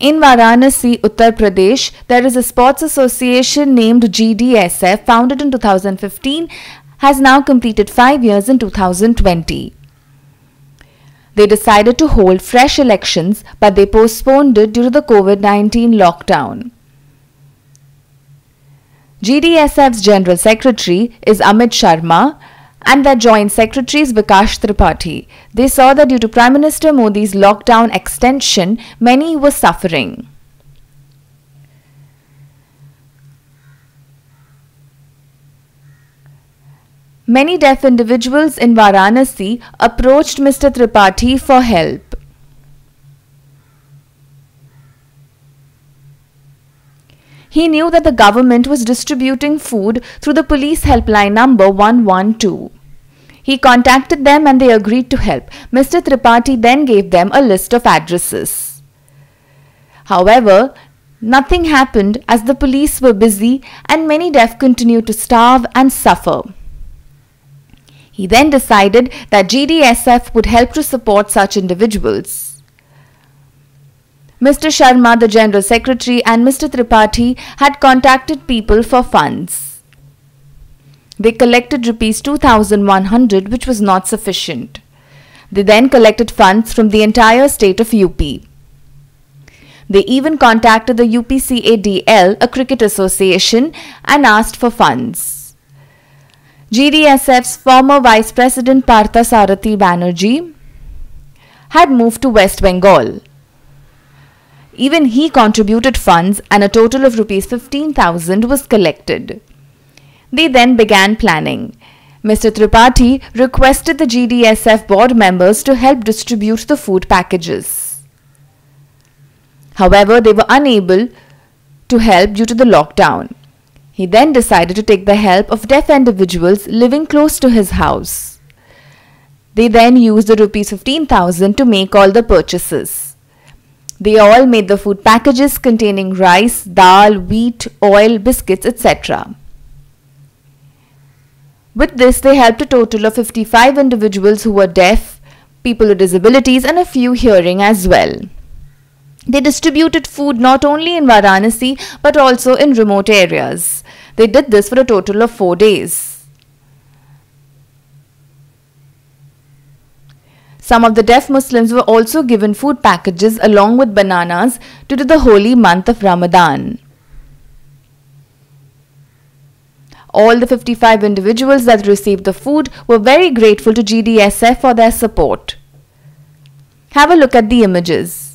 In Varanasi, Uttar Pradesh, there is a sports association named GDSF, founded in 2015, has now completed five years in 2020. They decided to hold fresh elections, but they postponed it due to the COVID 19 lockdown. GDSF's General Secretary is Amit Sharma, and their joint secretaries Vikash Tripathi. They saw that due to Prime Minister Modi's lockdown extension, many were suffering. Many deaf individuals in Varanasi approached Mr. Tripathi for help. He knew that the government was distributing food through the police helpline number 112. He contacted them and they agreed to help. Mr. Tripathi then gave them a list of addresses. However, nothing happened as the police were busy and many deaf continued to starve and suffer. He then decided that GDSF would help to support such individuals. Mr. Sharma, the General Secretary, and Mr. Tripathi had contacted people for funds. They collected rupees 2100 which was not sufficient. They then collected funds from the entire state of UP. They even contacted the UPCADL, a cricket association, and asked for funds. GDSF's former Vice President Partha Sarathi Banerjee had moved to West Bengal. Even he contributed funds and a total of rupees 15,000 was collected. They then began planning. Mr. Tripathi requested the GDSF board members to help distribute the food packages. However, they were unable to help due to the lockdown. He then decided to take the help of deaf individuals living close to his house. They then used the rupees 15,000 to make all the purchases. They all made the food packages containing rice, dal, wheat, oil, biscuits, etc. With this, they helped a total of 55 individuals who were deaf, people with disabilities, and a few hearing as well. They distributed food not only in Varanasi but also in remote areas. They did this for a total of four days. Some of the deaf Muslims were also given food packages along with bananas due to the holy month of Ramadan. All the 55 individuals that received the food were very grateful to GDSF for their support. Have a look at the images.